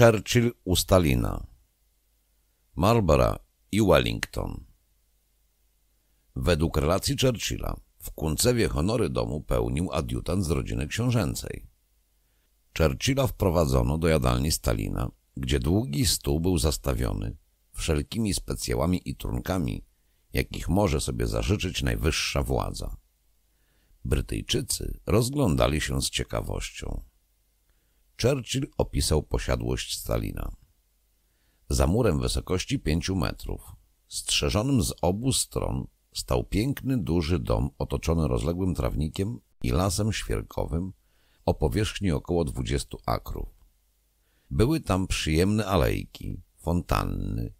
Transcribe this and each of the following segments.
Churchill u Stalina, Marlborough i Wellington. Według relacji Churchilla w Kuncewie honory domu pełnił adiutant z rodziny książęcej. Churchilla wprowadzono do jadalni Stalina, gdzie długi stół był zastawiony wszelkimi specjałami i trunkami, jakich może sobie zażyczyć najwyższa władza. Brytyjczycy rozglądali się z ciekawością. Churchill opisał posiadłość Stalina. Za murem wysokości pięciu metrów, strzeżonym z obu stron, stał piękny, duży dom otoczony rozległym trawnikiem i lasem świerkowym o powierzchni około 20 akrów. Były tam przyjemne alejki, fontanny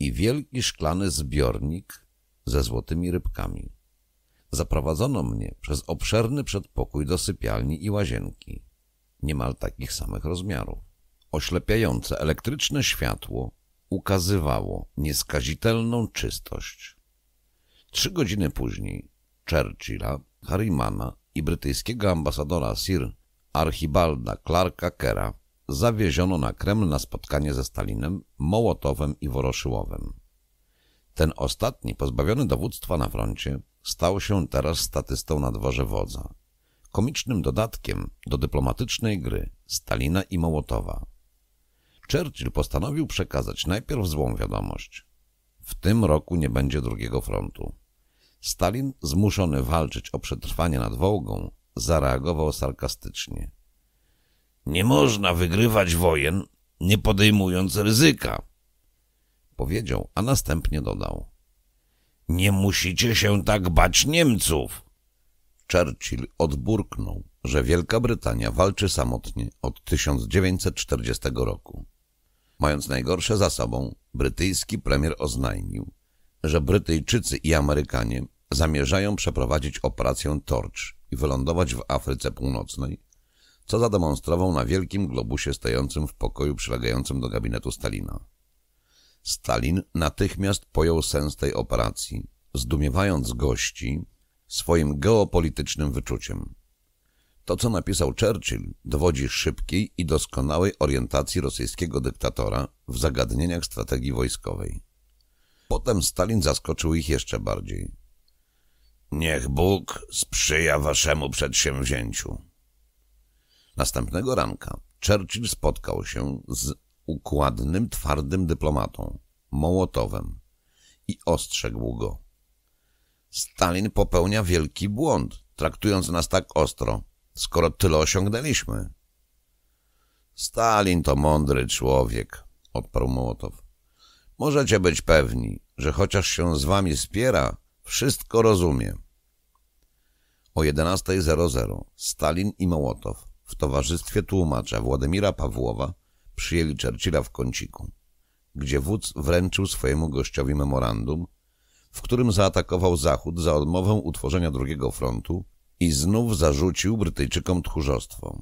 i wielki szklany zbiornik ze złotymi rybkami. Zaprowadzono mnie przez obszerny przedpokój do sypialni i łazienki niemal takich samych rozmiarów. Oślepiające elektryczne światło ukazywało nieskazitelną czystość. Trzy godziny później Churchilla, Harrimana i brytyjskiego ambasadora Sir Archibalda Clarka Kera zawieziono na Kreml na spotkanie ze Stalinem, Mołotowem i Woroszyłowem. Ten ostatni, pozbawiony dowództwa na froncie, stał się teraz statystą na dworze wodza komicznym dodatkiem do dyplomatycznej gry Stalina i Mołotowa. Churchill postanowił przekazać najpierw złą wiadomość. W tym roku nie będzie drugiego frontu. Stalin, zmuszony walczyć o przetrwanie nad Wołgą, zareagował sarkastycznie. Nie można wygrywać wojen, nie podejmując ryzyka, powiedział, a następnie dodał. Nie musicie się tak bać Niemców. Churchill odburknął, że Wielka Brytania walczy samotnie od 1940 roku. Mając najgorsze za sobą, brytyjski premier oznajmił, że Brytyjczycy i Amerykanie zamierzają przeprowadzić operację Torch i wylądować w Afryce Północnej, co zademonstrował na wielkim globusie stojącym w pokoju przylegającym do gabinetu Stalina. Stalin natychmiast pojął sens tej operacji, zdumiewając gości, swoim geopolitycznym wyczuciem. To, co napisał Churchill, dowodzi szybkiej i doskonałej orientacji rosyjskiego dyktatora w zagadnieniach strategii wojskowej. Potem Stalin zaskoczył ich jeszcze bardziej. Niech Bóg sprzyja waszemu przedsięwzięciu. Następnego ranka Churchill spotkał się z układnym, twardym dyplomatą, Mołotowem i ostrzegł go. Stalin popełnia wielki błąd, traktując nas tak ostro, skoro tyle osiągnęliśmy. Stalin to mądry człowiek, odparł Mołotow. Możecie być pewni, że chociaż się z wami spiera, wszystko rozumie. O 11.00 Stalin i Mołotow w towarzystwie tłumacza Władimira Pawłowa przyjęli Churchilla w kąciku, gdzie wódz wręczył swojemu gościowi memorandum, w którym zaatakował Zachód za odmowę utworzenia drugiego frontu i znów zarzucił Brytyjczykom tchórzostwo.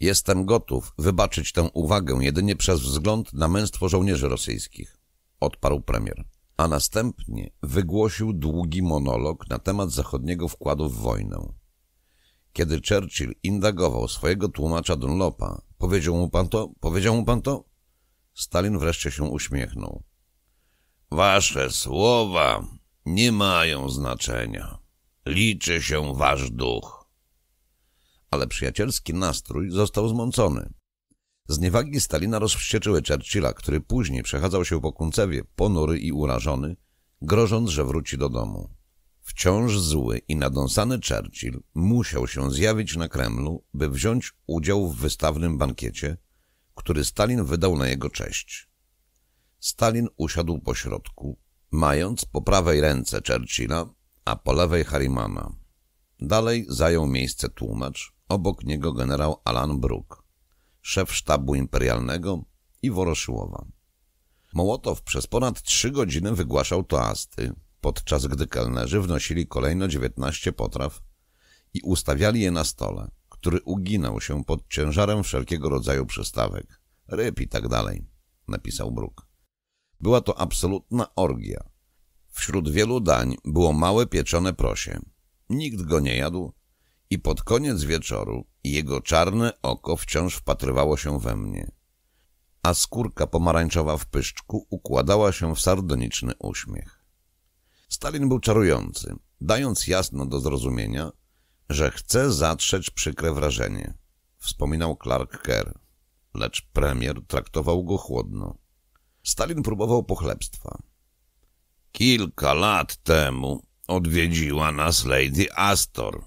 Jestem gotów wybaczyć tę uwagę jedynie przez wzgląd na męstwo żołnierzy rosyjskich, odparł premier, a następnie wygłosił długi monolog na temat zachodniego wkładu w wojnę. Kiedy Churchill indagował swojego tłumacza Dunlopa, powiedział mu pan to, powiedział mu pan to? Stalin wreszcie się uśmiechnął. Wasze słowa nie mają znaczenia. Liczy się wasz duch. Ale przyjacielski nastrój został zmącony. Zniewagi Stalina rozwścieczyły Churchilla, który później przechadzał się po Kuncewie, ponury i urażony, grożąc, że wróci do domu. Wciąż zły i nadąsany Churchill musiał się zjawić na Kremlu, by wziąć udział w wystawnym bankiecie, który Stalin wydał na jego cześć. Stalin usiadł po środku, mając po prawej ręce Churchilla, a po lewej Harrimana. Dalej zajął miejsce tłumacz, obok niego generał Alan Brook, szef sztabu imperialnego i Woroszyłowa. Mołotow przez ponad trzy godziny wygłaszał toasty, podczas gdy kelnerzy wnosili kolejno dziewiętnaście potraw i ustawiali je na stole, który uginał się pod ciężarem wszelkiego rodzaju przystawek, ryb i tak dalej, napisał Brook. Była to absolutna orgia. Wśród wielu dań było małe pieczone prosie. Nikt go nie jadł i pod koniec wieczoru jego czarne oko wciąż wpatrywało się we mnie, a skórka pomarańczowa w pyszczku układała się w sardoniczny uśmiech. Stalin był czarujący, dając jasno do zrozumienia, że chce zatrzeć przykre wrażenie, wspominał Clark Kerr, lecz premier traktował go chłodno. Stalin próbował pochlebstwa. Kilka lat temu odwiedziła nas Lady Astor,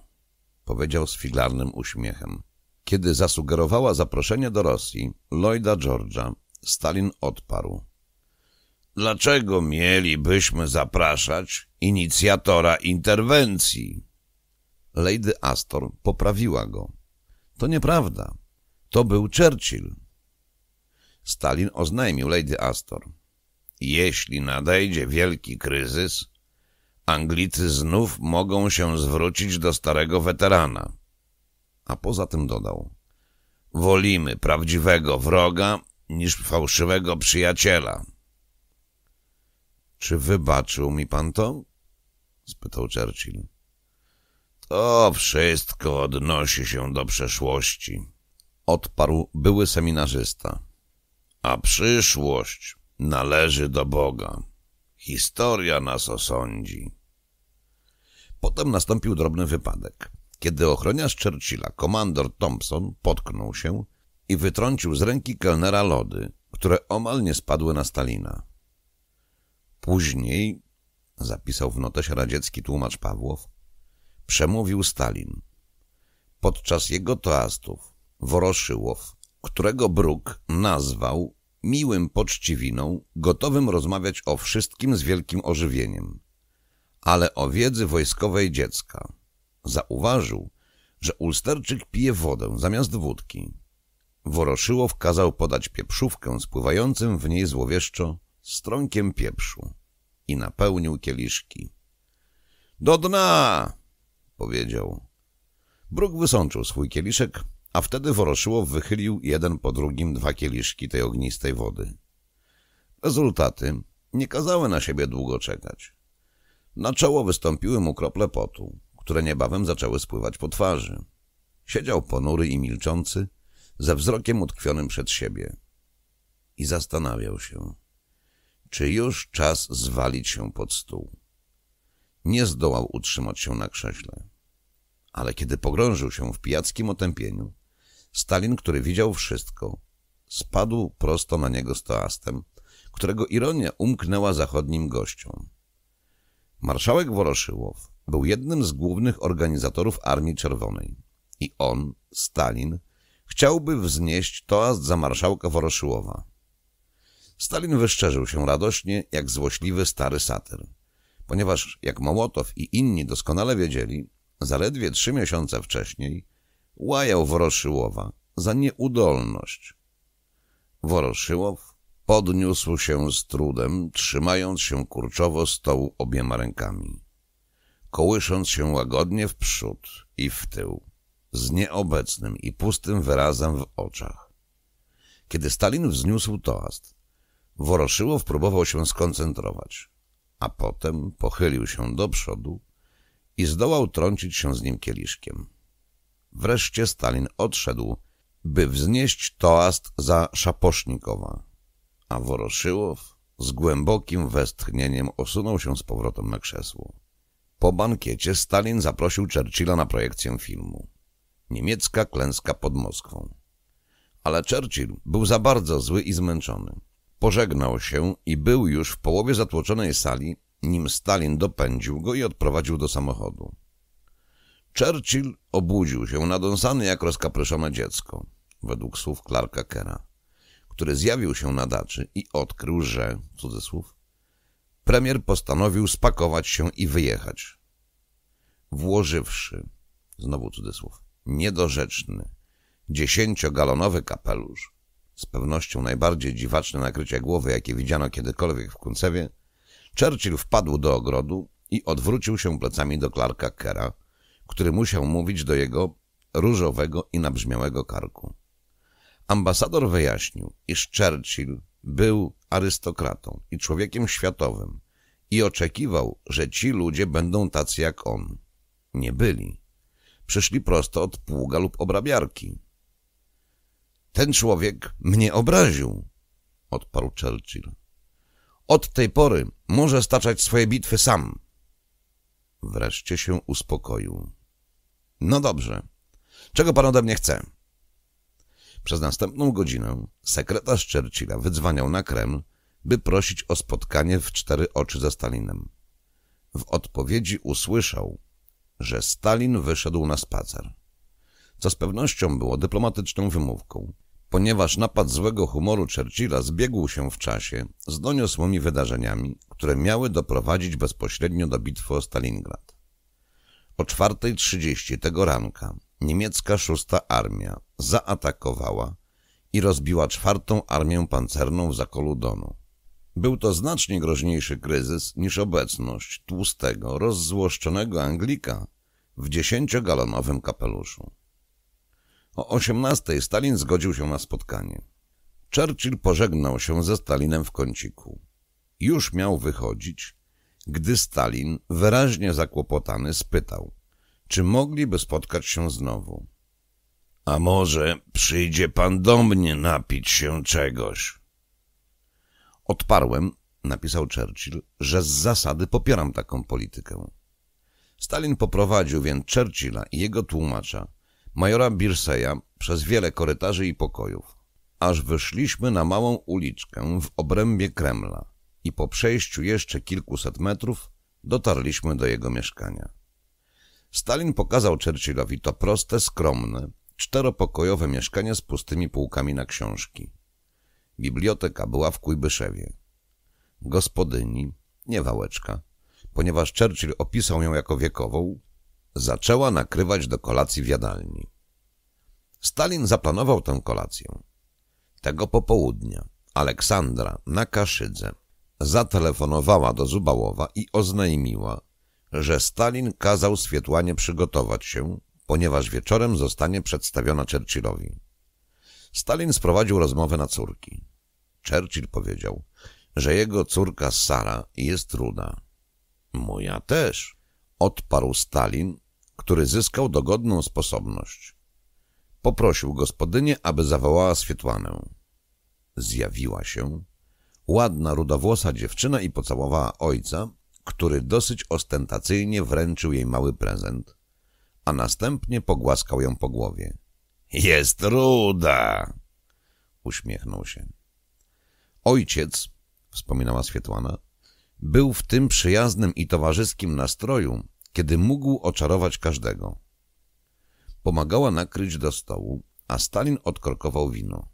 powiedział z figlarnym uśmiechem. Kiedy zasugerowała zaproszenie do Rosji, Lloyda George'a, Stalin odparł. Dlaczego mielibyśmy zapraszać inicjatora interwencji? Lady Astor poprawiła go. To nieprawda. To był Churchill. Stalin oznajmił Lady Astor. Jeśli nadejdzie wielki kryzys, Anglicy znów mogą się zwrócić do starego weterana. A poza tym dodał. Wolimy prawdziwego wroga niż fałszywego przyjaciela. Czy wybaczył mi pan to? spytał Churchill. To wszystko odnosi się do przeszłości, odparł były seminarzysta a przyszłość należy do Boga. Historia nas osądzi. Potem nastąpił drobny wypadek. Kiedy ochroniarz Churchilla, komandor Thompson, potknął się i wytrącił z ręki kelnera lody, które omal nie spadły na Stalina. Później, zapisał w notesie radziecki tłumacz Pawłow, przemówił Stalin. Podczas jego toastów Woroszyłow którego Bruk nazwał miłym poczciwiną, gotowym rozmawiać o wszystkim z wielkim ożywieniem, ale o wiedzy wojskowej dziecka. Zauważył, że Ulsterczyk pije wodę zamiast wódki. Woroszyłow kazał podać pieprzówkę z pływającym w niej złowieszczo strąkiem pieprzu i napełnił kieliszki. — Do dna! — powiedział. Bruk wysączył swój kieliszek, a wtedy Woroszyłow wychylił jeden po drugim dwa kieliszki tej ognistej wody. Rezultaty nie kazały na siebie długo czekać. Na czoło wystąpiły mu krople potu, które niebawem zaczęły spływać po twarzy. Siedział ponury i milczący, ze wzrokiem utkwionym przed siebie. I zastanawiał się, czy już czas zwalić się pod stół. Nie zdołał utrzymać się na krześle. Ale kiedy pogrążył się w pijackim otępieniu, Stalin, który widział wszystko, spadł prosto na niego z toastem, którego ironia umknęła zachodnim gościom. Marszałek Woroszyłow był jednym z głównych organizatorów Armii Czerwonej i on, Stalin, chciałby wznieść toast za marszałka Woroszyłowa. Stalin wyszczerzył się radośnie jak złośliwy stary satyr, ponieważ jak Mołotow i inni doskonale wiedzieli, zaledwie trzy miesiące wcześniej łajał Woroszyłowa za nieudolność. Woroszyłow podniósł się z trudem, trzymając się kurczowo stołu obiema rękami, kołysząc się łagodnie w przód i w tył, z nieobecnym i pustym wyrazem w oczach. Kiedy Stalin wzniósł toast, Woroszyłow próbował się skoncentrować, a potem pochylił się do przodu i zdołał trącić się z nim kieliszkiem. Wreszcie Stalin odszedł, by wznieść toast za Szaposznikowa. A Woroszyłow z głębokim westchnieniem osunął się z powrotem na krzesło. Po bankiecie Stalin zaprosił Churchilla na projekcję filmu. Niemiecka klęska pod Moskwą. Ale Churchill był za bardzo zły i zmęczony. Pożegnał się i był już w połowie zatłoczonej sali, nim Stalin dopędził go i odprowadził do samochodu. Churchill obudził się, nadąsany jak rozkapryszone dziecko, według słów Clarka Kera, który zjawił się na daczy i odkrył, że, cudzysłów, premier postanowił spakować się i wyjechać. Włożywszy, znowu cudzysłów, niedorzeczny, dziesięciogalonowy kapelusz, z pewnością najbardziej dziwaczne nakrycie głowy, jakie widziano kiedykolwiek w Kuncewie, Churchill wpadł do ogrodu i odwrócił się plecami do Clarka Kera, który musiał mówić do jego różowego i nabrzmiałego karku. Ambasador wyjaśnił, iż Churchill był arystokratą i człowiekiem światowym i oczekiwał, że ci ludzie będą tacy jak on. Nie byli. Przyszli prosto od pługa lub obrabiarki. Ten człowiek mnie obraził, odparł Churchill. Od tej pory może staczać swoje bitwy sam. Wreszcie się uspokoił. No dobrze. Czego pan ode mnie chce? Przez następną godzinę sekretarz Churchilla wydzwaniał na Kreml, by prosić o spotkanie w cztery oczy ze Stalinem. W odpowiedzi usłyszał, że Stalin wyszedł na spacer, co z pewnością było dyplomatyczną wymówką, ponieważ napad złego humoru Churchilla zbiegł się w czasie z doniosłymi wydarzeniami, które miały doprowadzić bezpośrednio do bitwy o Stalingrad. O 4.30 tego ranka niemiecka szósta armia zaatakowała i rozbiła czwartą armię pancerną w Zakolu Donu. Był to znacznie groźniejszy kryzys niż obecność tłustego, rozzłoszczonego Anglika w dziesięciogalonowym kapeluszu. O 18.00 Stalin zgodził się na spotkanie. Churchill pożegnał się ze Stalinem w kąciku. Już miał wychodzić, gdy Stalin, wyraźnie zakłopotany, spytał, czy mogliby spotkać się znowu. A może przyjdzie pan do mnie napić się czegoś? Odparłem, napisał Churchill, że z zasady popieram taką politykę. Stalin poprowadził więc Churchilla i jego tłumacza, majora Birseya, przez wiele korytarzy i pokojów, aż wyszliśmy na małą uliczkę w obrębie Kremla i po przejściu jeszcze kilkuset metrów dotarliśmy do jego mieszkania. Stalin pokazał Churchillowi to proste, skromne, czteropokojowe mieszkanie z pustymi półkami na książki. Biblioteka była w Kujbyszewie. Gospodyni, nie wałeczka, ponieważ Churchill opisał ją jako wiekową, zaczęła nakrywać do kolacji w jadalni. Stalin zaplanował tę kolację. Tego popołudnia Aleksandra na Kaszydze Zatelefonowała do Zubałowa i oznajmiła, że Stalin kazał Swietłanie przygotować się, ponieważ wieczorem zostanie przedstawiona Churchillowi. Stalin sprowadził rozmowę na córki. Churchill powiedział, że jego córka Sara jest ruda. Moja też, odparł Stalin, który zyskał dogodną sposobność. Poprosił gospodynię, aby zawołała Swietłanę. Zjawiła się Ładna, rudowłosa dziewczyna i pocałowała ojca, który dosyć ostentacyjnie wręczył jej mały prezent, a następnie pogłaskał ją po głowie. Jest ruda! Uśmiechnął się. Ojciec, wspominała Swietłana, był w tym przyjaznym i towarzyskim nastroju, kiedy mógł oczarować każdego. Pomagała nakryć do stołu, a Stalin odkorkował wino.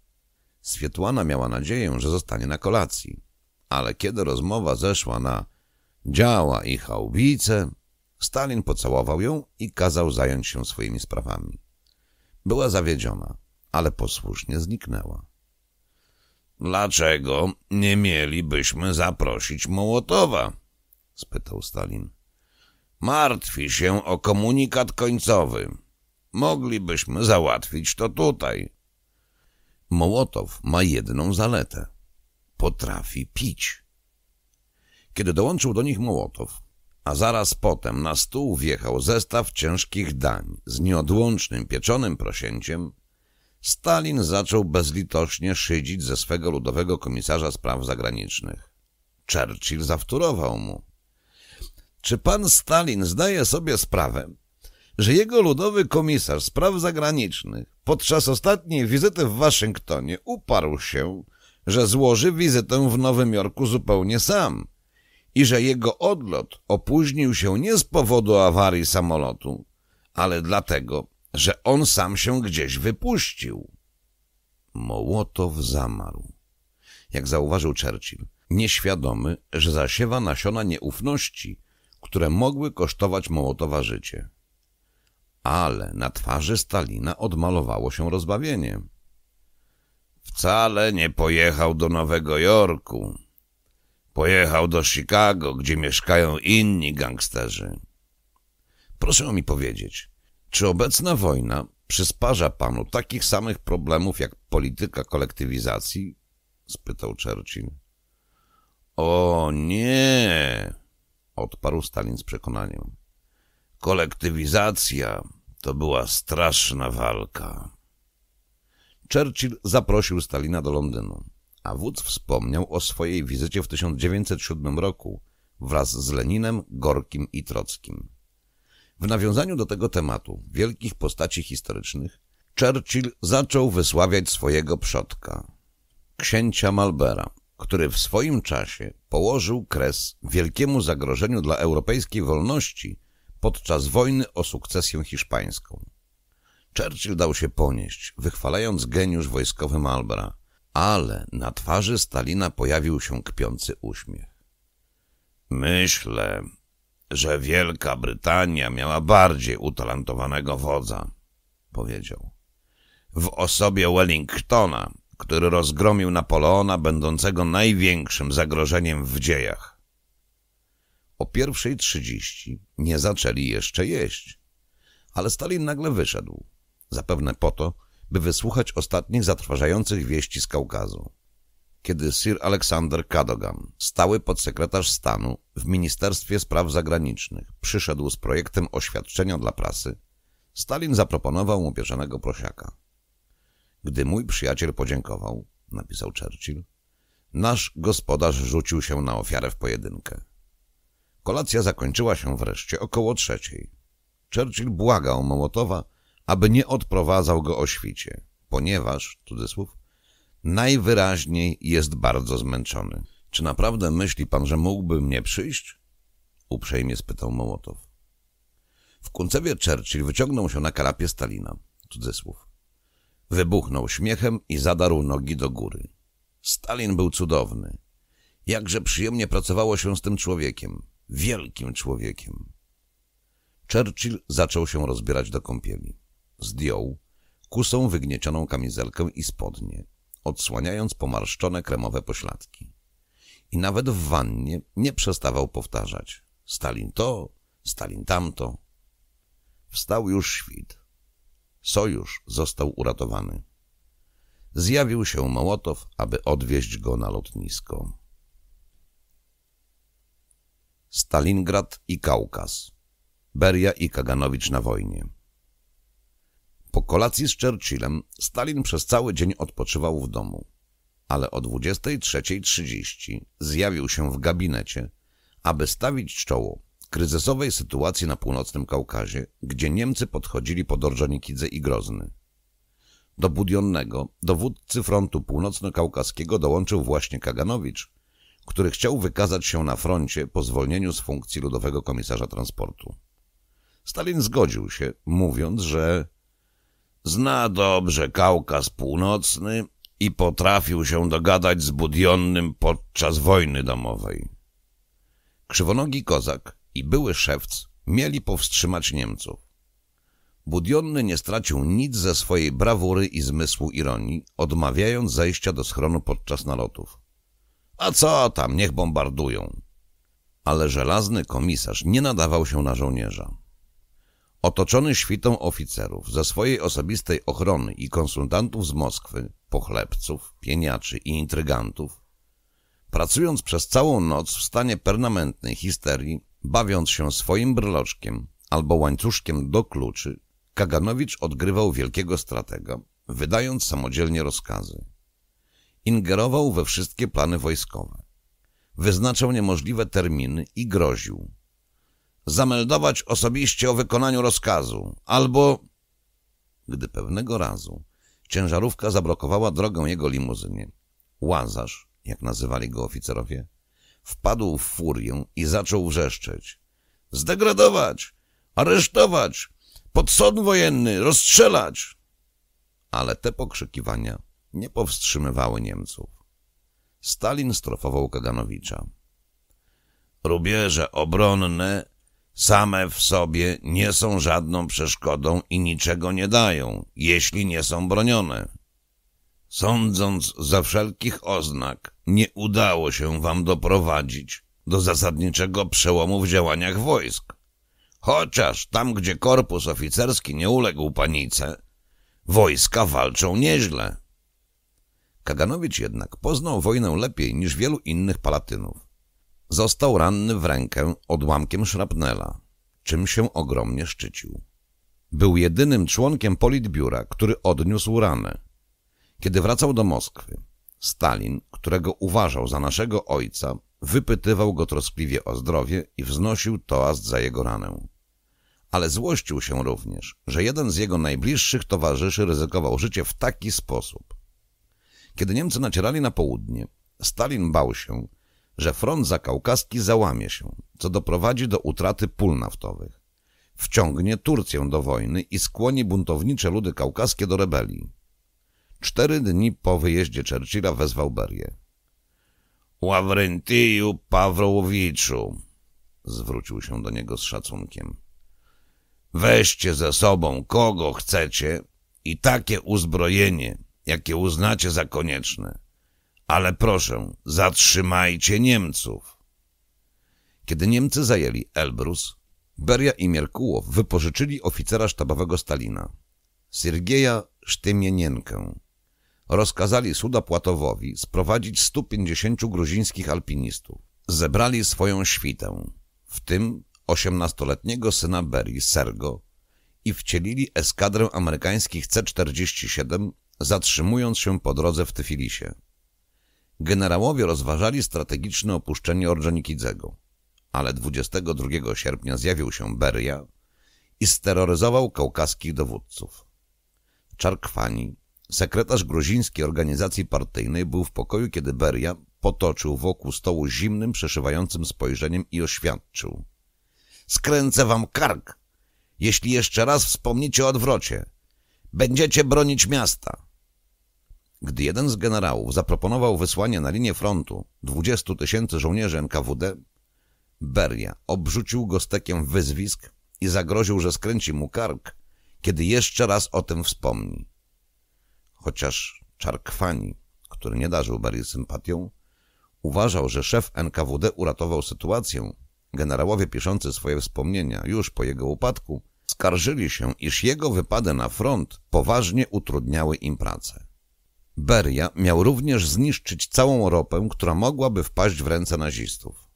Swietłana miała nadzieję, że zostanie na kolacji. Ale kiedy rozmowa zeszła na działa i chałubice, Stalin pocałował ją i kazał zająć się swoimi sprawami. Była zawiedziona, ale posłusznie zniknęła. Dlaczego nie mielibyśmy zaprosić Mołotowa? spytał Stalin. Martwi się o komunikat końcowy. Moglibyśmy załatwić to tutaj. Mołotow ma jedną zaletę. Potrafi pić. Kiedy dołączył do nich Mołotow, a zaraz potem na stół wjechał zestaw ciężkich dań z nieodłącznym pieczonym prosięciem, Stalin zaczął bezlitośnie szydzić ze swego ludowego komisarza spraw zagranicznych. Churchill zawtórował mu. Czy pan Stalin zdaje sobie sprawę, że jego ludowy komisarz spraw zagranicznych podczas ostatniej wizyty w Waszyngtonie uparł się, że złoży wizytę w Nowym Jorku zupełnie sam i że jego odlot opóźnił się nie z powodu awarii samolotu, ale dlatego, że on sam się gdzieś wypuścił. Mołotow zamarł. Jak zauważył Churchill, nieświadomy, że zasiewa nasiona nieufności, które mogły kosztować Mołotowa życie ale na twarzy Stalina odmalowało się rozbawienie. Wcale nie pojechał do Nowego Jorku. Pojechał do Chicago, gdzie mieszkają inni gangsterzy. Proszę mi powiedzieć, czy obecna wojna przysparza panu takich samych problemów jak polityka kolektywizacji? spytał Churchill. O nie! odparł Stalin z przekonaniem. Kolektywizacja to była straszna walka. Churchill zaprosił Stalina do Londynu, a wódz wspomniał o swojej wizycie w 1907 roku wraz z Leninem, Gorkim i Trockim. W nawiązaniu do tego tematu, wielkich postaci historycznych, Churchill zaczął wysławiać swojego przodka, księcia Malbera, który w swoim czasie położył kres wielkiemu zagrożeniu dla europejskiej wolności podczas wojny o sukcesję hiszpańską. Churchill dał się ponieść, wychwalając geniusz wojskowy Malbra, ale na twarzy Stalina pojawił się kpiący uśmiech. Myślę, że Wielka Brytania miała bardziej utalentowanego wodza, powiedział. W osobie Wellingtona, który rozgromił Napoleona, będącego największym zagrożeniem w dziejach. O pierwszej nie zaczęli jeszcze jeść. Ale Stalin nagle wyszedł. Zapewne po to, by wysłuchać ostatnich zatrważających wieści z Kaukazu. Kiedy Sir Aleksander Cadogan, stały podsekretarz stanu w Ministerstwie Spraw Zagranicznych, przyszedł z projektem oświadczenia dla prasy, Stalin zaproponował mu pieczonego prosiaka. Gdy mój przyjaciel podziękował, napisał Churchill, nasz gospodarz rzucił się na ofiarę w pojedynkę. Kolacja zakończyła się wreszcie około trzeciej. Churchill błagał Mołotowa, aby nie odprowadzał go o świcie, ponieważ, cudzysłów, najwyraźniej jest bardzo zmęczony. Czy naprawdę myśli pan, że mógłby mnie przyjść? Uprzejmie spytał Mołotow. W kuncewie Churchill wyciągnął się na kanapie Stalina, cudzysłów. Wybuchnął śmiechem i zadarł nogi do góry. Stalin był cudowny. Jakże przyjemnie pracowało się z tym człowiekiem. Wielkim człowiekiem. Churchill zaczął się rozbierać do kąpieli. Zdjął kusą wygniecioną kamizelkę i spodnie, odsłaniając pomarszczone kremowe pośladki. I nawet w wannie nie przestawał powtarzać. Stalin to, Stalin tamto. Wstał już świt. Sojusz został uratowany. Zjawił się Mołotow, aby odwieźć go na lotnisko. Stalingrad i Kaukaz. Beria i Kaganowicz na wojnie. Po kolacji z Churchillem Stalin przez cały dzień odpoczywał w domu, ale o 23.30 zjawił się w gabinecie, aby stawić czoło kryzysowej sytuacji na północnym Kaukazie, gdzie Niemcy podchodzili pod Orżonikidze i Grozny. Do Budionnego, dowódcy frontu północno-kaukaskiego, dołączył właśnie Kaganowicz, który chciał wykazać się na froncie po zwolnieniu z funkcji Ludowego Komisarza Transportu. Stalin zgodził się, mówiąc, że zna dobrze Kaukaz Północny i potrafił się dogadać z Budionnym podczas wojny domowej. Krzywonogi Kozak i były szewc mieli powstrzymać Niemców. Budionny nie stracił nic ze swojej brawury i zmysłu ironii, odmawiając zejścia do schronu podczas nalotów. A co tam, niech bombardują. Ale żelazny komisarz nie nadawał się na żołnierza. Otoczony świtą oficerów ze swojej osobistej ochrony i konsultantów z Moskwy, pochlebców, pieniaczy i intrygantów, pracując przez całą noc w stanie permanentnej histerii, bawiąc się swoim bryloczkiem albo łańcuszkiem do kluczy, Kaganowicz odgrywał wielkiego stratega, wydając samodzielnie rozkazy. Ingerował we wszystkie plany wojskowe. Wyznaczał niemożliwe terminy i groził. Zameldować osobiście o wykonaniu rozkazu, albo... Gdy pewnego razu ciężarówka zablokowała drogę jego limuzynie, Łazarz, jak nazywali go oficerowie, wpadł w furię i zaczął wrzeszczeć. Zdegradować! Aresztować! Pod sąd wojenny! Rozstrzelać! Ale te pokrzykiwania nie powstrzymywały Niemców. Stalin strofował Kaganowicza. Rubieże obronne same w sobie nie są żadną przeszkodą i niczego nie dają, jeśli nie są bronione. Sądząc za wszelkich oznak, nie udało się wam doprowadzić do zasadniczego przełomu w działaniach wojsk. Chociaż tam, gdzie korpus oficerski nie uległ panice, wojska walczą nieźle. Kaganowicz jednak poznał wojnę lepiej niż wielu innych palatynów. Został ranny w rękę odłamkiem szrapnela, czym się ogromnie szczycił. Był jedynym członkiem politbiura, który odniósł ranę. Kiedy wracał do Moskwy, Stalin, którego uważał za naszego ojca, wypytywał go troskliwie o zdrowie i wznosił toast za jego ranę. Ale złościł się również, że jeden z jego najbliższych towarzyszy ryzykował życie w taki sposób. Kiedy Niemcy nacierali na południe, Stalin bał się, że front zakaukaski załamie się, co doprowadzi do utraty pól naftowych. Wciągnie Turcję do wojny i skłoni buntownicze ludy kaukaskie do rebelii. Cztery dni po wyjeździe Churchilla wezwał Berię. Ławryntiju Pawłowiczu, zwrócił się do niego z szacunkiem. Weźcie ze sobą kogo chcecie i takie uzbrojenie, jakie uznacie za konieczne. Ale proszę, zatrzymajcie Niemców. Kiedy Niemcy zajęli Elbrus, Beria i Mierkułow wypożyczyli oficera sztabowego Stalina, Siergieja Sztymienienkę. Rozkazali Sudapłatowowi sprowadzić 150 gruzińskich alpinistów. Zebrali swoją świtę, w tym 18-letniego syna Berii, Sergo, i wcielili eskadrę amerykańskich C-47 zatrzymując się po drodze w Tyfilisie. Generałowie rozważali strategiczne opuszczenie Orджonikidze'ego, ale 22 sierpnia zjawił się Beria i steroryzował kaukaskich dowódców. Czarkwani, sekretarz gruzińskiej organizacji partyjnej, był w pokoju, kiedy Beria potoczył wokół stołu zimnym, przeszywającym spojrzeniem i oświadczył. Skręcę wam kark, jeśli jeszcze raz wspomnicie o odwrocie. Będziecie bronić miasta. Gdy jeden z generałów zaproponował wysłanie na linię frontu 20 tysięcy żołnierzy NKWD, Beria obrzucił go stekiem wyzwisk i zagroził, że skręci mu kark, kiedy jeszcze raz o tym wspomni. Chociaż Czarkwani, który nie darzył Berii sympatią, uważał, że szef NKWD uratował sytuację, generałowie piszący swoje wspomnienia już po jego upadku, skarżyli się, iż jego wypady na front poważnie utrudniały im pracę. Beria miał również zniszczyć całą ropę, która mogłaby wpaść w ręce nazistów.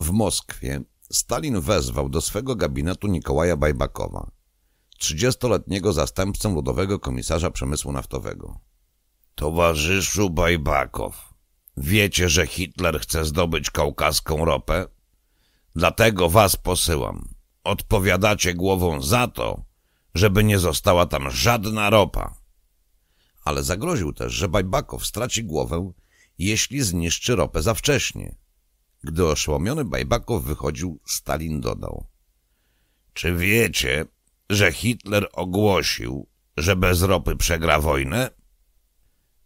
W Moskwie Stalin wezwał do swego gabinetu Nikołaja Bajbakowa, 30-letniego zastępcę Ludowego Komisarza Przemysłu Naftowego. Towarzyszu Bajbakow, wiecie, że Hitler chce zdobyć kaukaską ropę? Dlatego was posyłam. Odpowiadacie głową za to, żeby nie została tam żadna ropa ale zagroził też, że Bajbakow straci głowę, jeśli zniszczy ropę za wcześnie. Gdy oszołomiony Bajbakow wychodził, Stalin dodał. Czy wiecie, że Hitler ogłosił, że bez ropy przegra wojnę?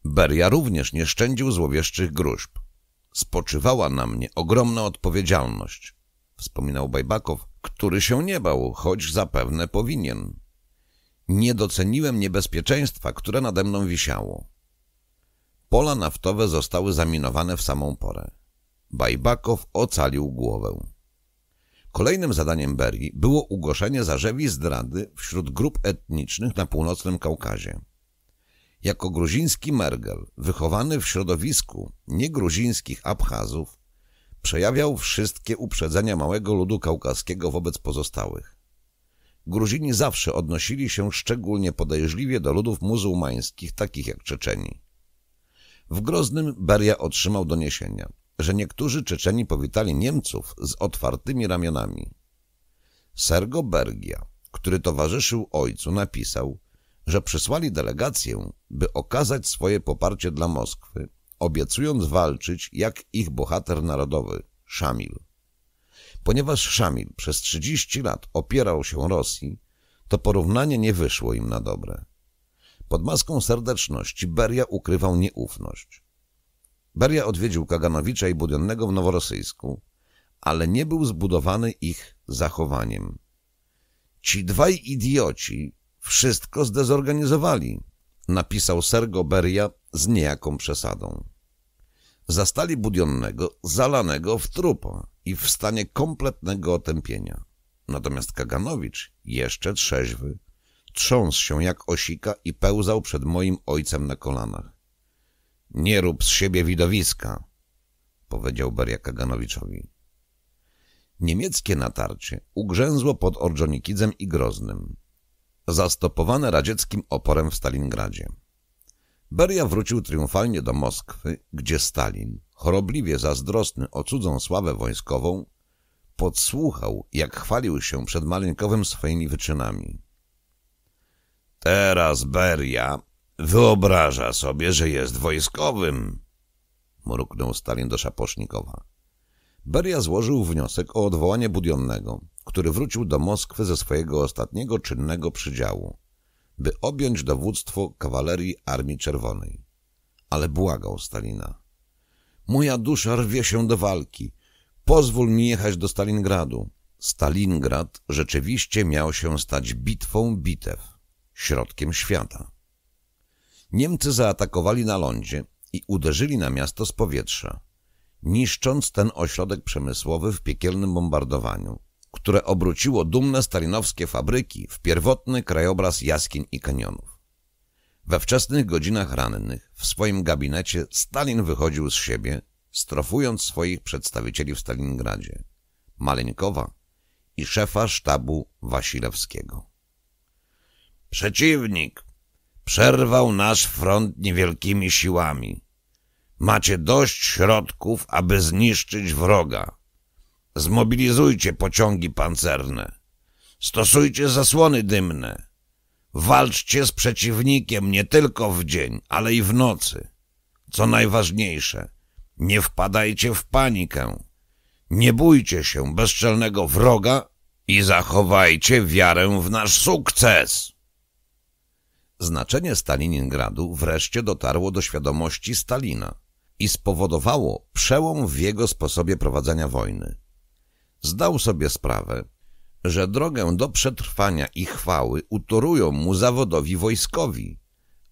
Beria również nie szczędził złowieszczych gruźb. Spoczywała na mnie ogromna odpowiedzialność, wspominał Bajbakow, który się nie bał, choć zapewne powinien. Nie doceniłem niebezpieczeństwa, które nade mną wisiało. Pola naftowe zostały zaminowane w samą porę. Bajbakow ocalił głowę. Kolejnym zadaniem Berii było ugoszenie zarzewi zdrady wśród grup etnicznych na północnym Kaukazie. Jako gruziński mergel, wychowany w środowisku niegruzińskich Abchazów, przejawiał wszystkie uprzedzenia małego ludu kaukaskiego wobec pozostałych. Gruzini zawsze odnosili się szczególnie podejrzliwie do ludów muzułmańskich, takich jak Czeczeni. W Groznym Beria otrzymał doniesienia, że niektórzy Czeczeni powitali Niemców z otwartymi ramionami. Sergo Bergia, który towarzyszył ojcu, napisał, że przysłali delegację, by okazać swoje poparcie dla Moskwy, obiecując walczyć jak ich bohater narodowy, Szamil. Ponieważ Szamil przez 30 lat opierał się Rosji, to porównanie nie wyszło im na dobre. Pod maską serdeczności Beria ukrywał nieufność. Beria odwiedził Kaganowicza i Budionnego w Noworosyjsku, ale nie był zbudowany ich zachowaniem. Ci dwaj idioci wszystko zdezorganizowali, napisał Sergo Beria z niejaką przesadą. Zastali Budionnego zalanego w trupa i w stanie kompletnego otępienia. Natomiast Kaganowicz, jeszcze trzeźwy, trząsł się jak osika i pełzał przed moim ojcem na kolanach. — Nie rób z siebie widowiska! — powiedział Beria Kaganowiczowi. Niemieckie natarcie ugrzęzło pod Ordzhonikidem i Groznym, zastopowane radzieckim oporem w Stalingradzie. Beria wrócił triumfalnie do Moskwy, gdzie Stalin, chorobliwie zazdrosny o cudzą sławę wojskową, podsłuchał, jak chwalił się przed Maleńkowym swoimi wyczynami. Teraz Beria wyobraża sobie, że jest wojskowym, mruknął Stalin do Szaposznikowa. Beria złożył wniosek o odwołanie Budionnego, który wrócił do Moskwy ze swojego ostatniego czynnego przydziału, by objąć dowództwo kawalerii Armii Czerwonej. Ale błagał Stalina. Moja dusza rwie się do walki. Pozwól mi jechać do Stalingradu. Stalingrad rzeczywiście miał się stać bitwą bitew, środkiem świata. Niemcy zaatakowali na lądzie i uderzyli na miasto z powietrza, niszcząc ten ośrodek przemysłowy w piekielnym bombardowaniu, które obróciło dumne stalinowskie fabryki w pierwotny krajobraz jaskiń i kanionów. We wczesnych godzinach rannych w swoim gabinecie Stalin wychodził z siebie, strofując swoich przedstawicieli w Stalingradzie, Maleńkowa i szefa sztabu Wasilewskiego. Przeciwnik przerwał nasz front niewielkimi siłami. Macie dość środków, aby zniszczyć wroga. Zmobilizujcie pociągi pancerne. Stosujcie zasłony dymne. Walczcie z przeciwnikiem nie tylko w dzień, ale i w nocy. Co najważniejsze, nie wpadajcie w panikę. Nie bójcie się bezczelnego wroga i zachowajcie wiarę w nasz sukces. Znaczenie Staliningradu wreszcie dotarło do świadomości Stalina i spowodowało przełom w jego sposobie prowadzenia wojny. Zdał sobie sprawę, że drogę do przetrwania i chwały utorują mu zawodowi wojskowi,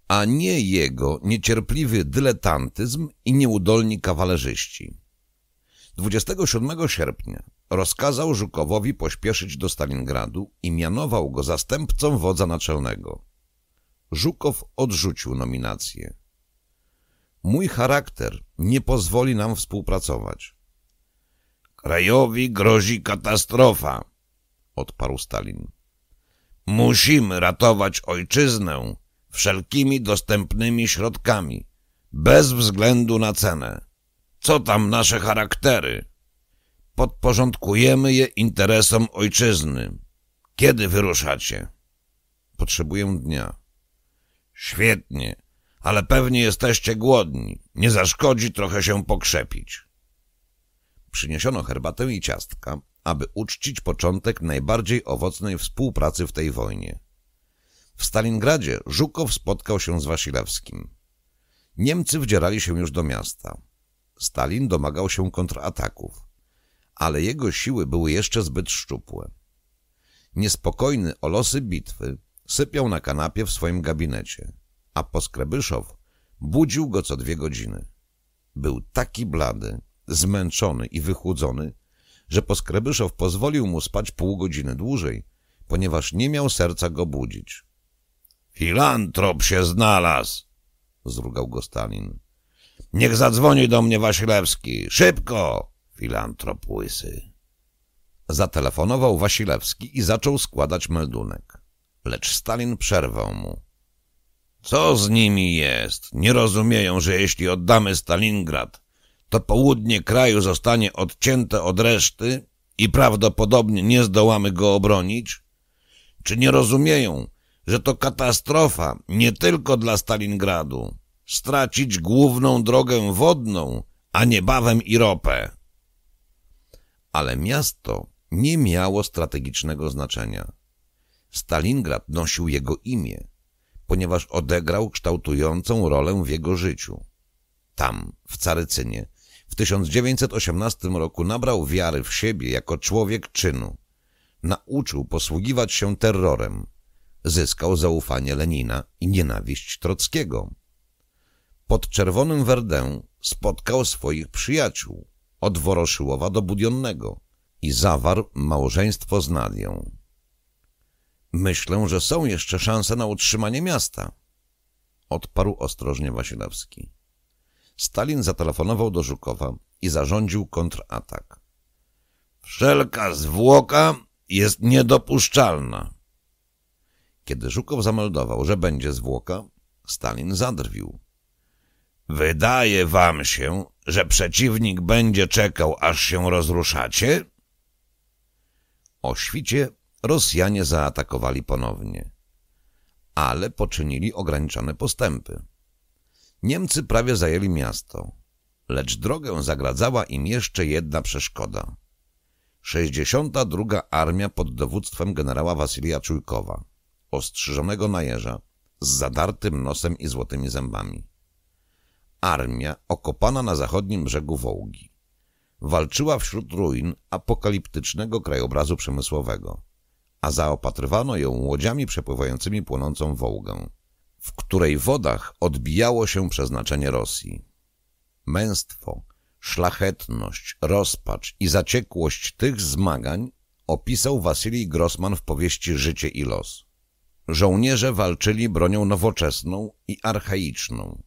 a nie jego niecierpliwy dyletantyzm i nieudolni kawalerzyści. 27 sierpnia rozkazał Żukowowi pośpieszyć do Stalingradu i mianował go zastępcą wodza naczelnego. Żukow odrzucił nominację. Mój charakter nie pozwoli nam współpracować. Krajowi grozi katastrofa, odparł Stalin. Musimy ratować ojczyznę wszelkimi dostępnymi środkami, bez względu na cenę. Co tam nasze charaktery? Podporządkujemy je interesom ojczyzny. Kiedy wyruszacie? Potrzebuję dnia. Świetnie, ale pewnie jesteście głodni. Nie zaszkodzi trochę się pokrzepić. Przyniesiono herbatę i ciastka, aby uczcić początek najbardziej owocnej współpracy w tej wojnie. W Stalingradzie Żukow spotkał się z Wasilewskim. Niemcy wdzierali się już do miasta. Stalin domagał się kontrataków, ale jego siły były jeszcze zbyt szczupłe. Niespokojny o losy bitwy sypiał na kanapie w swoim gabinecie, a poskrybyszow budził go co dwie godziny. Był taki blady, zmęczony i wychudzony że poskrebyszow pozwolił mu spać pół godziny dłużej, ponieważ nie miał serca go budzić. — Filantrop się znalazł! — zrugał go Stalin. — Niech zadzwoni do mnie Wasilewski! Szybko! Filantrop łysy. Zatelefonował Wasilewski i zaczął składać meldunek. Lecz Stalin przerwał mu. — Co z nimi jest? Nie rozumieją, że jeśli oddamy Stalingrad, to południe kraju zostanie odcięte od reszty i prawdopodobnie nie zdołamy go obronić? Czy nie rozumieją, że to katastrofa nie tylko dla Stalingradu? Stracić główną drogę wodną, a niebawem i ropę. Ale miasto nie miało strategicznego znaczenia. Stalingrad nosił jego imię, ponieważ odegrał kształtującą rolę w jego życiu. Tam, w Carycynie, 1918 roku nabrał wiary w siebie jako człowiek czynu. Nauczył posługiwać się terrorem. Zyskał zaufanie Lenina i nienawiść Trockiego. Pod Czerwonym Werdę spotkał swoich przyjaciół, od Woroszyłowa do Budionnego i zawarł małżeństwo z Nadią. Myślę, że są jeszcze szanse na utrzymanie miasta, odparł ostrożnie Wasilewski. Stalin zatelefonował do Żukowa i zarządził kontratak. Wszelka zwłoka jest niedopuszczalna. Kiedy Żukow zameldował, że będzie zwłoka, Stalin zadrwił. Wydaje wam się, że przeciwnik będzie czekał, aż się rozruszacie? O świcie Rosjanie zaatakowali ponownie, ale poczynili ograniczone postępy. Niemcy prawie zajęli miasto, lecz drogę zagradzała im jeszcze jedna przeszkoda. 62. Armia pod dowództwem generała Wasylia Czujkowa, ostrzyżonego na jeża, z zadartym nosem i złotymi zębami. Armia okopana na zachodnim brzegu Wołgi. Walczyła wśród ruin apokaliptycznego krajobrazu przemysłowego, a zaopatrywano ją łodziami przepływającymi płonącą Wołgę – w której wodach odbijało się przeznaczenie Rosji. Męstwo, szlachetność, rozpacz i zaciekłość tych zmagań opisał Wasilij Grossman w powieści Życie i los. Żołnierze walczyli bronią nowoczesną i archaiczną,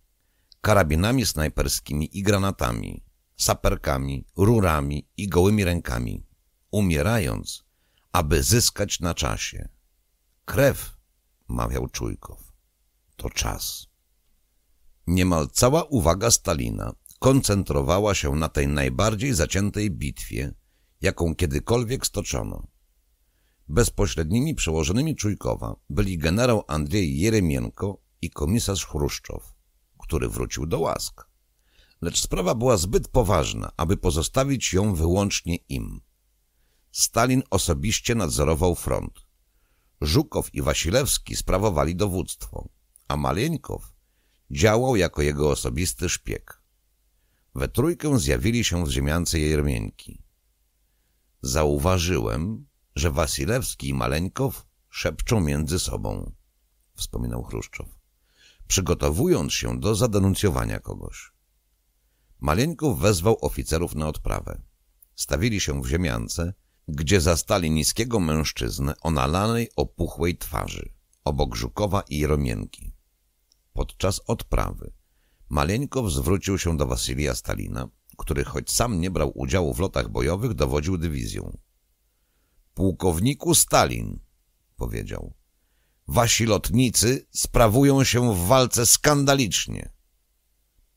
karabinami snajperskimi i granatami, saperkami, rurami i gołymi rękami, umierając, aby zyskać na czasie. Krew, mawiał Czujkow to czas. Niemal cała uwaga Stalina koncentrowała się na tej najbardziej zaciętej bitwie, jaką kiedykolwiek stoczono. Bezpośrednimi przełożonymi Czujkowa byli generał Andrzej Jeremienko i komisarz Chruszczow, który wrócił do łask. Lecz sprawa była zbyt poważna, aby pozostawić ją wyłącznie im. Stalin osobiście nadzorował front. Żukow i Wasilewski sprawowali dowództwo a Maleńkow działał jako jego osobisty szpieg. We trójkę zjawili się w ziemiance Jermienki. Zauważyłem, że Wasilewski i Maleńkow szepczą między sobą, wspominał Chruszczow, przygotowując się do zadenuncjowania kogoś. Maleńkow wezwał oficerów na odprawę. Stawili się w ziemiance, gdzie zastali niskiego mężczyznę o nalanej, opuchłej twarzy, obok Żukowa i Romienki podczas odprawy. Maleńkow zwrócił się do Wasilia Stalina, który choć sam nie brał udziału w lotach bojowych, dowodził dywizją. Pułkowniku Stalin, powiedział, wasi lotnicy sprawują się w walce skandalicznie.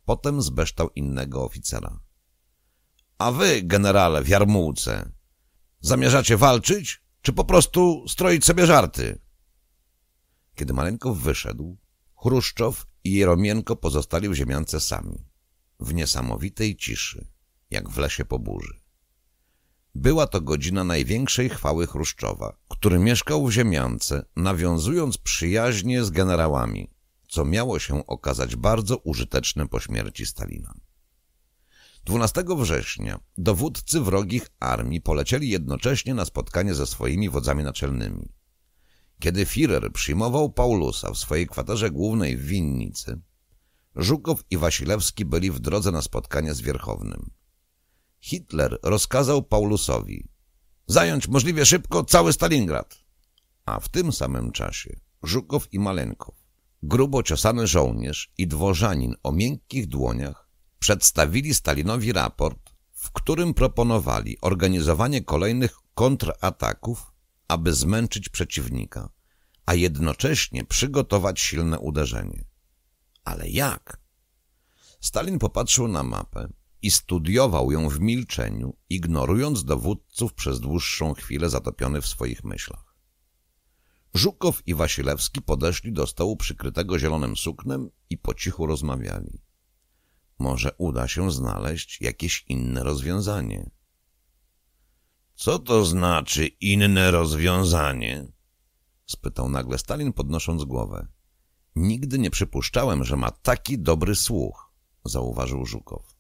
Potem zbeształ innego oficera. A wy, generale w Jarmułce, zamierzacie walczyć, czy po prostu stroić sobie żarty? Kiedy Maleńkow wyszedł, Chruszczow i Jeromienko pozostali w ziemiance sami, w niesamowitej ciszy, jak w lesie po burzy. Była to godzina największej chwały Chruszczowa, który mieszkał w ziemiance, nawiązując przyjaźnie z generałami, co miało się okazać bardzo użyteczne po śmierci Stalina. 12 września dowódcy wrogich armii polecieli jednocześnie na spotkanie ze swoimi wodzami naczelnymi. Kiedy Führer przyjmował Paulusa w swojej kwaterze głównej w Winnicy, Żukow i Wasilewski byli w drodze na spotkanie z Wierchownym. Hitler rozkazał Paulusowi zająć możliwie szybko cały Stalingrad. A w tym samym czasie Żukow i Malenkow, grubo ciosany żołnierz i dworzanin o miękkich dłoniach, przedstawili Stalinowi raport, w którym proponowali organizowanie kolejnych kontrataków aby zmęczyć przeciwnika, a jednocześnie przygotować silne uderzenie. Ale jak? Stalin popatrzył na mapę i studiował ją w milczeniu, ignorując dowódców przez dłuższą chwilę zatopiony w swoich myślach. Żukow i Wasilewski podeszli do stołu przykrytego zielonym suknem i po cichu rozmawiali. Może uda się znaleźć jakieś inne rozwiązanie. Co to znaczy inne rozwiązanie? spytał nagle Stalin, podnosząc głowę. Nigdy nie przypuszczałem, że ma taki dobry słuch, zauważył Żukow.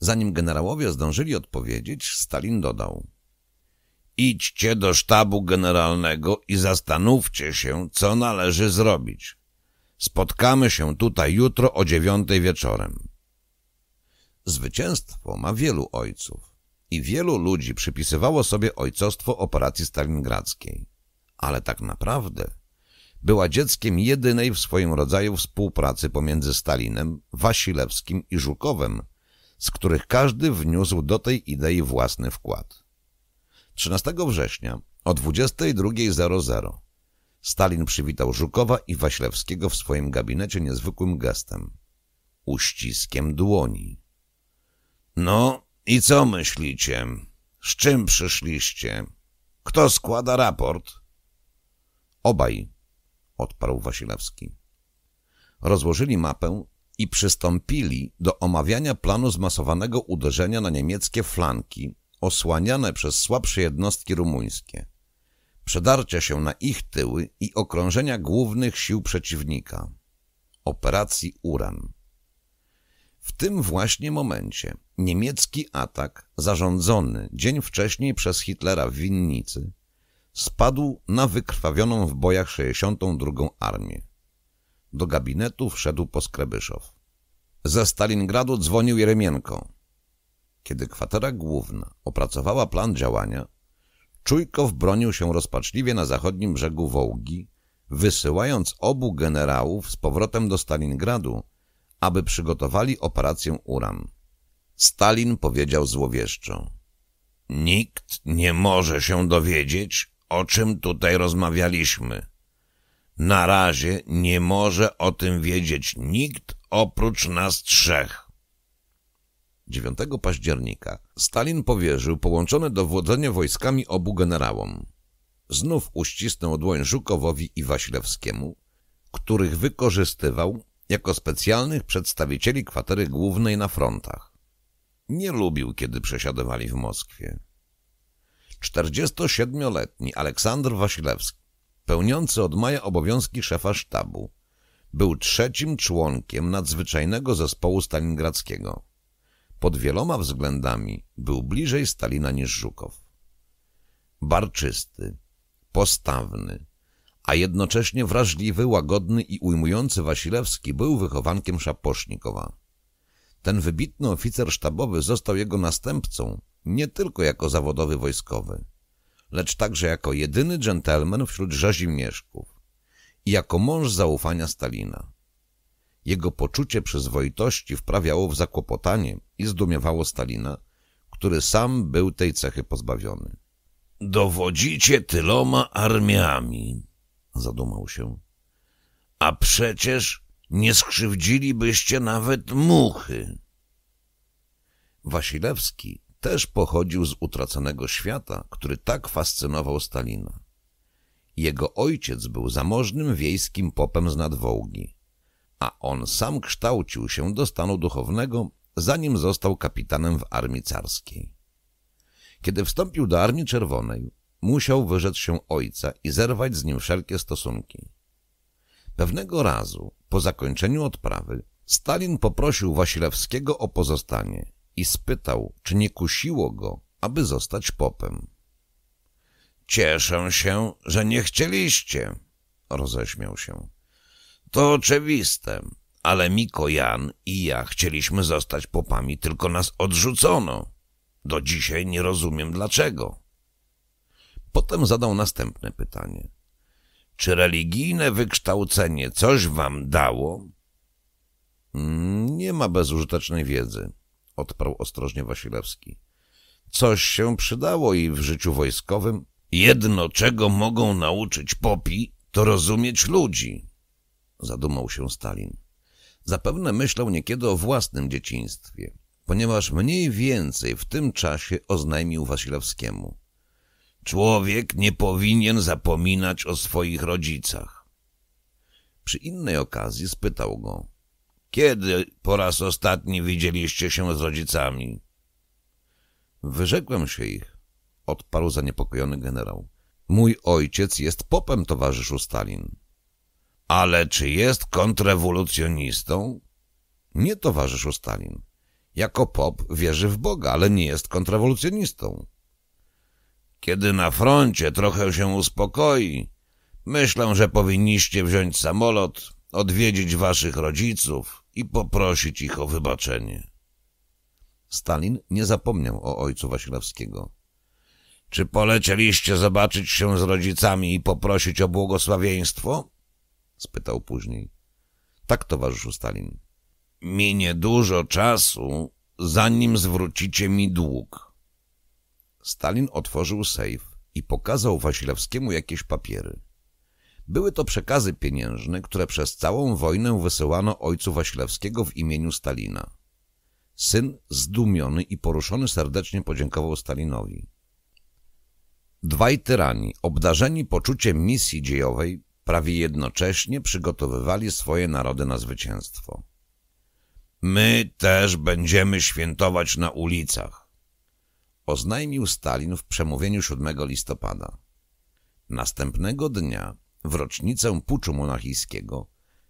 Zanim generałowie zdążyli odpowiedzieć, Stalin dodał. Idźcie do sztabu generalnego i zastanówcie się, co należy zrobić. Spotkamy się tutaj jutro o dziewiątej wieczorem. Zwycięstwo ma wielu ojców i wielu ludzi przypisywało sobie ojcostwo operacji stalingradzkiej. Ale tak naprawdę była dzieckiem jedynej w swoim rodzaju współpracy pomiędzy Stalinem, Wasilewskim i Żukowem, z których każdy wniósł do tej idei własny wkład. 13 września o 22.00 Stalin przywitał Żukowa i Waślewskiego w swoim gabinecie niezwykłym gestem – uściskiem dłoni. – No, i co myślicie? Z czym przyszliście? Kto składa raport? Obaj, odparł Wasilewski. Rozłożyli mapę i przystąpili do omawiania planu zmasowanego uderzenia na niemieckie flanki, osłaniane przez słabsze jednostki rumuńskie, przedarcia się na ich tyły i okrążenia głównych sił przeciwnika. Operacji Uran. W tym właśnie momencie niemiecki atak, zarządzony dzień wcześniej przez Hitlera w Winnicy, spadł na wykrwawioną w bojach 62. Armię. Do gabinetu wszedł Poskrebyszow. Ze Stalingradu dzwonił Jeremienko. Kiedy kwatera główna opracowała plan działania, Czujkow bronił się rozpaczliwie na zachodnim brzegu Wołgi, wysyłając obu generałów z powrotem do Stalingradu aby przygotowali operację Uran. Stalin powiedział złowieszczo. Nikt nie może się dowiedzieć, o czym tutaj rozmawialiśmy. Na razie nie może o tym wiedzieć nikt oprócz nas trzech. 9 października Stalin powierzył połączone dowodzenie wojskami obu generałom. Znów uścisnął dłoń Żukowowi i Waślewskiemu, których wykorzystywał jako specjalnych przedstawicieli kwatery głównej na frontach. Nie lubił, kiedy przesiadywali w Moskwie. 47-letni Aleksandr Wasilewski, pełniący od maja obowiązki szefa sztabu, był trzecim członkiem nadzwyczajnego zespołu stalingradzkiego. Pod wieloma względami był bliżej Stalina niż Żukow. Barczysty, postawny, a jednocześnie wrażliwy, łagodny i ujmujący Wasilewski był wychowankiem Szaposznikowa. Ten wybitny oficer sztabowy został jego następcą nie tylko jako zawodowy wojskowy, lecz także jako jedyny dżentelmen wśród rzezimieszków i jako mąż zaufania Stalina. Jego poczucie przyzwoitości wprawiało w zakłopotanie i zdumiewało Stalina, który sam był tej cechy pozbawiony. Dowodzicie tyloma armiami, zadumał się. A przecież nie skrzywdzilibyście nawet muchy. Wasilewski też pochodził z utraconego świata, który tak fascynował Stalina. Jego ojciec był zamożnym wiejskim popem z nadwołgi, a on sam kształcił się do stanu duchownego, zanim został kapitanem w armii carskiej. Kiedy wstąpił do Armii Czerwonej, musiał wyrzec się ojca i zerwać z nim wszelkie stosunki. Pewnego razu, po zakończeniu odprawy, Stalin poprosił Wasilewskiego o pozostanie i spytał, czy nie kusiło go, aby zostać popem. Cieszę się, że nie chcieliście, roześmiał się. To oczywiste, ale Miko Jan i ja chcieliśmy zostać popami, tylko nas odrzucono. Do dzisiaj nie rozumiem dlaczego. Potem zadał następne pytanie. Czy religijne wykształcenie coś wam dało? Mm, nie ma bezużytecznej wiedzy, odparł ostrożnie Wasilewski. Coś się przydało i w życiu wojskowym. Jedno, czego mogą nauczyć popi, to rozumieć ludzi, zadumał się Stalin. Zapewne myślał niekiedy o własnym dzieciństwie, ponieważ mniej więcej w tym czasie oznajmił Wasilewskiemu. Człowiek nie powinien zapominać o swoich rodzicach. Przy innej okazji spytał go, kiedy po raz ostatni widzieliście się z rodzicami? Wyrzekłem się ich, odparł zaniepokojony generał. Mój ojciec jest popem, towarzyszu Stalin. Ale czy jest kontrrewolucjonistą? Nie, towarzyszu Stalin. Jako pop wierzy w Boga, ale nie jest kontrrewolucjonistą. Kiedy na froncie trochę się uspokoi, myślę, że powinniście wziąć samolot, odwiedzić waszych rodziców i poprosić ich o wybaczenie. Stalin nie zapomniał o ojcu Wasilewskiego. Czy polecieliście zobaczyć się z rodzicami i poprosić o błogosławieństwo? spytał później. Tak, towarzyszu Stalin. Minie dużo czasu, zanim zwrócicie mi dług. Stalin otworzył sejf i pokazał Wasilewskiemu jakieś papiery. Były to przekazy pieniężne, które przez całą wojnę wysyłano ojcu Wasilewskiego w imieniu Stalina. Syn, zdumiony i poruszony, serdecznie podziękował Stalinowi. Dwaj tyrani, obdarzeni poczuciem misji dziejowej, prawie jednocześnie przygotowywali swoje narody na zwycięstwo. My też będziemy świętować na ulicach oznajmił Stalin w przemówieniu 7 listopada. Następnego dnia, w rocznicę puczu monachijskiego,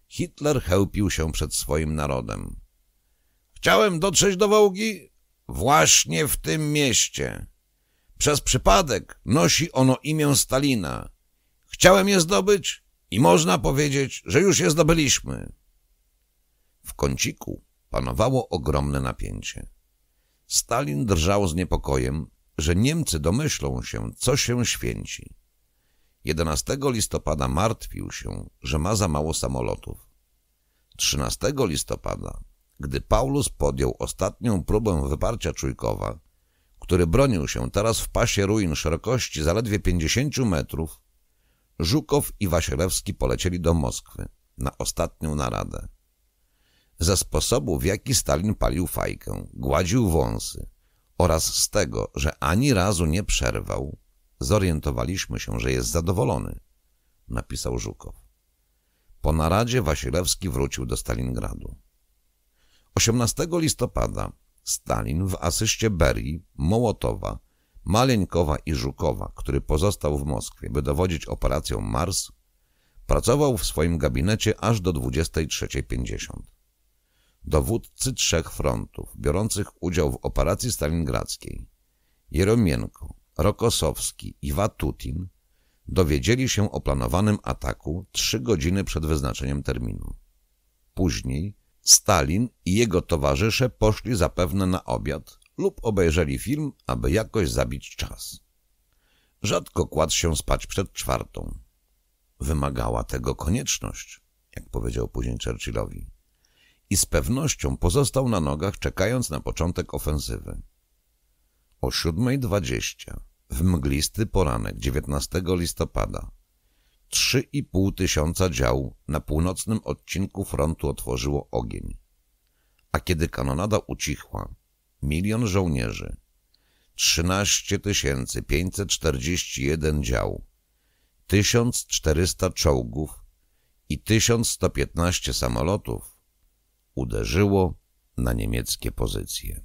Hitler chełpił się przed swoim narodem. Chciałem dotrzeć do Wołgi właśnie w tym mieście. Przez przypadek nosi ono imię Stalina. Chciałem je zdobyć i można powiedzieć, że już je zdobyliśmy. W kąciku panowało ogromne napięcie. Stalin drżał z niepokojem, że Niemcy domyślą się, co się święci. 11 listopada martwił się, że ma za mało samolotów. 13 listopada, gdy Paulus podjął ostatnią próbę wyparcia Czujkowa, który bronił się teraz w pasie ruin szerokości zaledwie 50 metrów, Żukow i Wasilewski polecieli do Moskwy na ostatnią naradę ze sposobu, w jaki Stalin palił fajkę, gładził wąsy oraz z tego, że ani razu nie przerwał, zorientowaliśmy się, że jest zadowolony, napisał Żukow. Po naradzie Wasilewski wrócił do Stalingradu. 18 listopada Stalin w asyście Berii, Mołotowa, Maleńkowa i Żukowa, który pozostał w Moskwie, by dowodzić operacją Mars, pracował w swoim gabinecie aż do 23.50 dowódcy trzech frontów biorących udział w operacji stalingradzkiej, Jeromienko, Rokosowski i Watutin, dowiedzieli się o planowanym ataku trzy godziny przed wyznaczeniem terminu. Później Stalin i jego towarzysze poszli zapewne na obiad lub obejrzeli film, aby jakoś zabić czas. Rzadko kładł się spać przed czwartą. Wymagała tego konieczność, jak powiedział później Churchillowi i z pewnością pozostał na nogach, czekając na początek ofensywy. O 7.20 w mglisty poranek 19 listopada 3,5 tysiąca dział na północnym odcinku frontu otworzyło ogień. A kiedy kanonada ucichła, milion żołnierzy, 13 541 dział, 1400 czołgów i 1115 samolotów uderzyło na niemieckie pozycje.